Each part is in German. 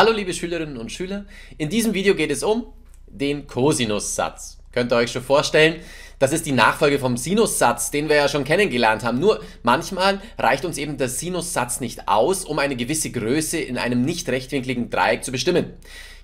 Hallo liebe Schülerinnen und Schüler, in diesem Video geht es um den Cosinussatz. Könnt ihr euch schon vorstellen, das ist die Nachfolge vom Sinussatz, den wir ja schon kennengelernt haben. Nur manchmal reicht uns eben der Sinussatz nicht aus, um eine gewisse Größe in einem nicht rechtwinkligen Dreieck zu bestimmen.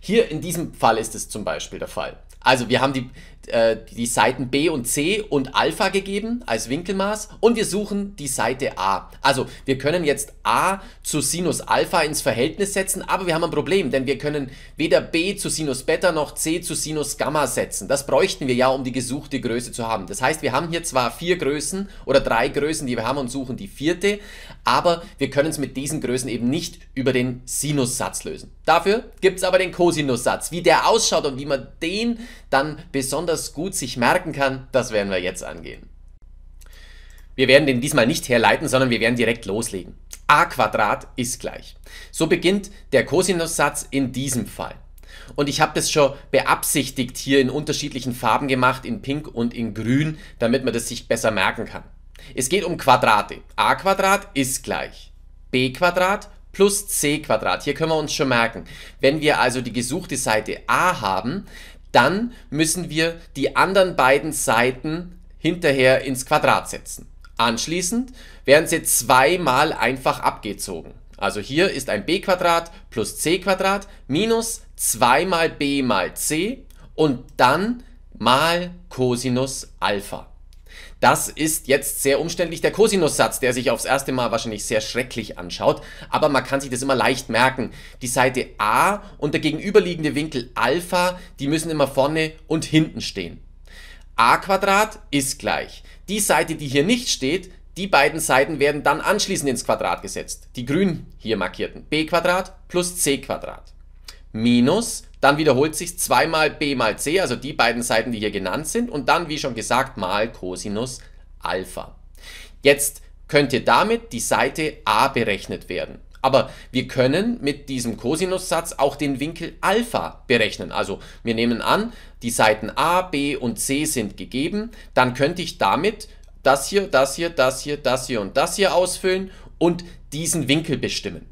Hier in diesem Fall ist es zum Beispiel der Fall. Also wir haben die äh, die Seiten B und C und Alpha gegeben als Winkelmaß und wir suchen die Seite A. Also wir können jetzt A zu Sinus Alpha ins Verhältnis setzen, aber wir haben ein Problem, denn wir können weder B zu Sinus Beta noch C zu Sinus Gamma setzen. Das bräuchten wir ja, um die gesuchte Größe zu haben. Das heißt, wir haben hier zwar vier Größen oder drei Größen, die wir haben und suchen die vierte, aber wir können es mit diesen Größen eben nicht über den Sinussatz lösen. Dafür gibt es aber den Cosinussatz. Wie der ausschaut und wie man den dann besonders besonders gut sich merken kann, das werden wir jetzt angehen. Wir werden den diesmal nicht herleiten, sondern wir werden direkt loslegen. a Quadrat ist gleich. So beginnt der Kosinussatz in diesem Fall. Und ich habe das schon beabsichtigt hier in unterschiedlichen Farben gemacht, in pink und in grün, damit man das sich besser merken kann. Es geht um Quadrate. a Quadrat ist gleich. b Quadrat plus c Quadrat. Hier können wir uns schon merken. Wenn wir also die gesuchte Seite a haben, dann müssen wir die anderen beiden Seiten hinterher ins Quadrat setzen. Anschließend werden sie zweimal einfach abgezogen. Also hier ist ein b plus c minus 2 mal b mal c und dann mal Cosinus Alpha. Das ist jetzt sehr umständlich der Cosinussatz, der sich aufs erste Mal wahrscheinlich sehr schrecklich anschaut, aber man kann sich das immer leicht merken. Die Seite a und der gegenüberliegende Winkel Alpha, die müssen immer vorne und hinten stehen. a Quadrat ist gleich. Die Seite, die hier nicht steht, die beiden Seiten werden dann anschließend ins Quadrat gesetzt. Die grün hier markierten. b Quadrat plus c Quadrat minus dann wiederholt sich zweimal b mal c, also die beiden Seiten, die hier genannt sind. Und dann, wie schon gesagt, mal Cosinus Alpha. Jetzt könnte damit die Seite a berechnet werden. Aber wir können mit diesem Cosinussatz auch den Winkel Alpha berechnen. Also wir nehmen an, die Seiten a, b und c sind gegeben. Dann könnte ich damit das hier, das hier, das hier, das hier und das hier ausfüllen und diesen Winkel bestimmen.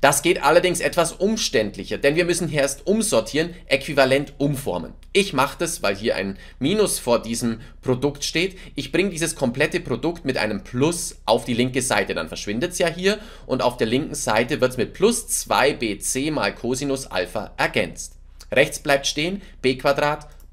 Das geht allerdings etwas umständlicher, denn wir müssen hier erst umsortieren, äquivalent umformen. Ich mache das, weil hier ein Minus vor diesem Produkt steht. Ich bringe dieses komplette Produkt mit einem Plus auf die linke Seite, dann verschwindet es ja hier und auf der linken Seite wird es mit plus 2bc mal Cosinus Alpha ergänzt. Rechts bleibt stehen b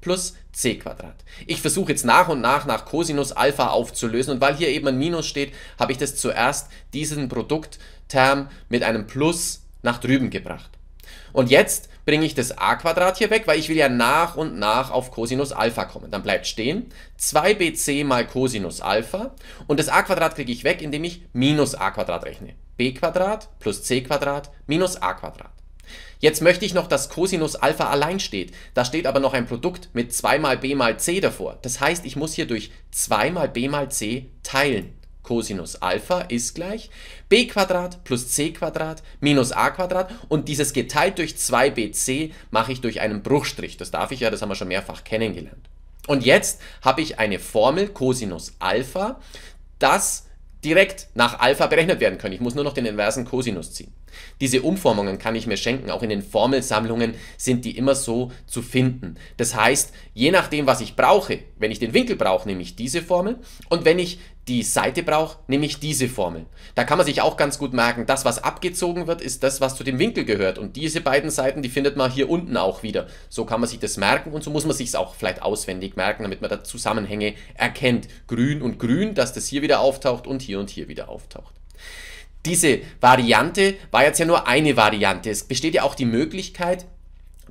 plus c Quadrat. Ich versuche jetzt nach und nach nach Cosinus Alpha aufzulösen und weil hier eben ein Minus steht, habe ich das zuerst diesen Produkt Term mit einem Plus nach drüben gebracht. Und jetzt bringe ich das a Quadrat hier weg, weil ich will ja nach und nach auf Cosinus Alpha kommen. Dann bleibt stehen 2bc mal Cosinus Alpha und das a Quadrat kriege ich weg, indem ich minus a Quadrat rechne. b Quadrat plus c Quadrat minus a Quadrat. Jetzt möchte ich noch, dass Cosinus Alpha allein steht. Da steht aber noch ein Produkt mit 2 mal b mal c davor. Das heißt, ich muss hier durch 2 mal b mal c teilen. Cosinus Alpha ist gleich b plus c minus a und dieses geteilt durch 2bc mache ich durch einen Bruchstrich. Das darf ich ja, das haben wir schon mehrfach kennengelernt. Und jetzt habe ich eine Formel Cosinus Alpha, das direkt nach Alpha berechnet werden kann. Ich muss nur noch den inversen Cosinus ziehen. Diese Umformungen kann ich mir schenken. Auch in den Formelsammlungen sind die immer so zu finden. Das heißt, je nachdem, was ich brauche, wenn ich den Winkel brauche, nehme ich diese Formel. Und wenn ich die Seite braucht, nämlich diese Formel. Da kann man sich auch ganz gut merken, das, was abgezogen wird, ist das, was zu dem Winkel gehört. Und diese beiden Seiten, die findet man hier unten auch wieder. So kann man sich das merken und so muss man sich es auch vielleicht auswendig merken, damit man da Zusammenhänge erkennt. Grün und grün, dass das hier wieder auftaucht und hier und hier wieder auftaucht. Diese Variante war jetzt ja nur eine Variante. Es besteht ja auch die Möglichkeit,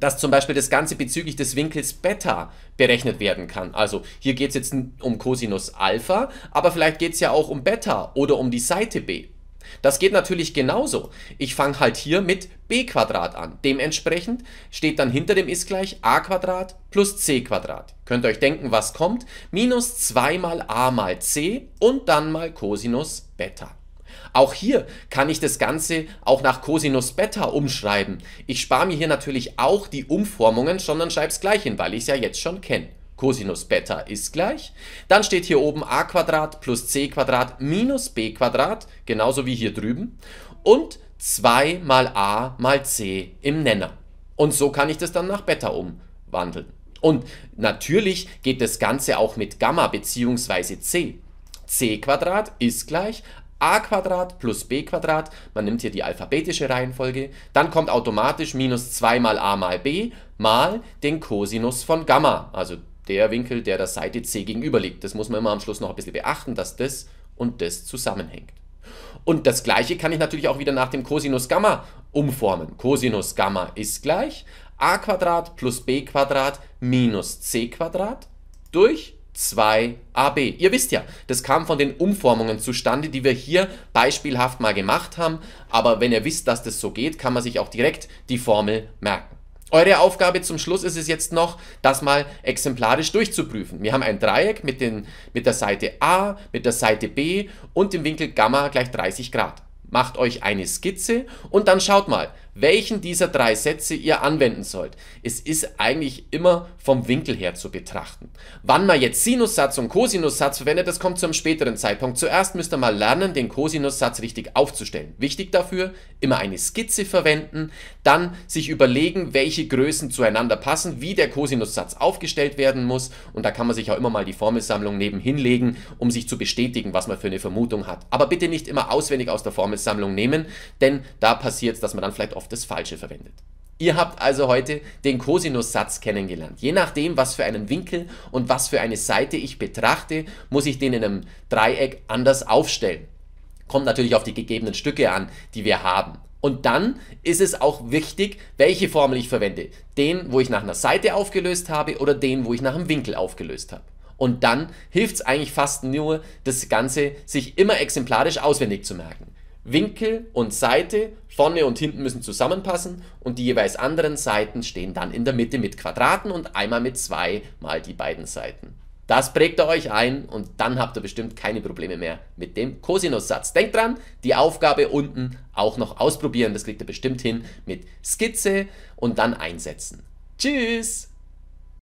dass zum Beispiel das Ganze bezüglich des Winkels Beta berechnet werden kann. Also hier geht es jetzt um Cosinus Alpha, aber vielleicht geht es ja auch um Beta oder um die Seite b. Das geht natürlich genauso. Ich fange halt hier mit b Quadrat an. Dementsprechend steht dann hinter dem ist gleich a Quadrat plus c Quadrat. Könnt ihr euch denken, was kommt? Minus 2 mal a mal c und dann mal Cosinus Beta. Auch hier kann ich das Ganze auch nach Cosinus Beta umschreiben. Ich spare mir hier natürlich auch die Umformungen, sondern schreibe es gleich hin, weil ich es ja jetzt schon kenne. Cosinus Beta ist gleich. Dann steht hier oben a Quadrat plus c Quadrat minus b Quadrat, genauso wie hier drüben. Und 2 mal a mal c im Nenner. Und so kann ich das dann nach Beta umwandeln. Und natürlich geht das Ganze auch mit Gamma bzw. c. c Quadrat ist gleich a Quadrat plus b Quadrat, man nimmt hier die alphabetische Reihenfolge, dann kommt automatisch minus 2 mal a mal b mal den Cosinus von Gamma, also der Winkel, der der Seite c gegenüber liegt. Das muss man immer am Schluss noch ein bisschen beachten, dass das und das zusammenhängt. Und das gleiche kann ich natürlich auch wieder nach dem Cosinus Gamma umformen. Cosinus Gamma ist gleich a Quadrat plus b Quadrat minus c Quadrat durch 2AB. Ihr wisst ja, das kam von den Umformungen zustande, die wir hier beispielhaft mal gemacht haben. Aber wenn ihr wisst, dass das so geht, kann man sich auch direkt die Formel merken. Eure Aufgabe zum Schluss ist es jetzt noch, das mal exemplarisch durchzuprüfen. Wir haben ein Dreieck mit, den, mit der Seite A, mit der Seite B und dem Winkel Gamma gleich 30 Grad. Macht euch eine Skizze und dann schaut mal, welchen dieser drei Sätze ihr anwenden sollt. Es ist eigentlich immer vom Winkel her zu betrachten. Wann man jetzt Sinussatz und Cosinussatz verwendet, das kommt zu einem späteren Zeitpunkt. Zuerst müsst ihr mal lernen, den Cosinussatz richtig aufzustellen. Wichtig dafür, immer eine Skizze verwenden, dann sich überlegen, welche Größen zueinander passen, wie der Cosinussatz aufgestellt werden muss und da kann man sich auch immer mal die Formelsammlung nebenhin legen, um sich zu bestätigen, was man für eine Vermutung hat. Aber bitte nicht immer auswendig aus der Formelsammlung nehmen, denn da passiert es, dass man dann vielleicht auch oft das Falsche verwendet. Ihr habt also heute den Cosinussatz kennengelernt. Je nachdem, was für einen Winkel und was für eine Seite ich betrachte, muss ich den in einem Dreieck anders aufstellen. Kommt natürlich auf die gegebenen Stücke an, die wir haben. Und dann ist es auch wichtig, welche Formel ich verwende. Den, wo ich nach einer Seite aufgelöst habe oder den, wo ich nach einem Winkel aufgelöst habe. Und dann hilft es eigentlich fast nur, das Ganze sich immer exemplarisch auswendig zu merken. Winkel und Seite, vorne und hinten müssen zusammenpassen und die jeweils anderen Seiten stehen dann in der Mitte mit Quadraten und einmal mit zwei mal die beiden Seiten. Das prägt ihr euch ein und dann habt ihr bestimmt keine Probleme mehr mit dem Kosinussatz. Denkt dran, die Aufgabe unten auch noch ausprobieren. Das kriegt ihr bestimmt hin mit Skizze und dann einsetzen. Tschüss!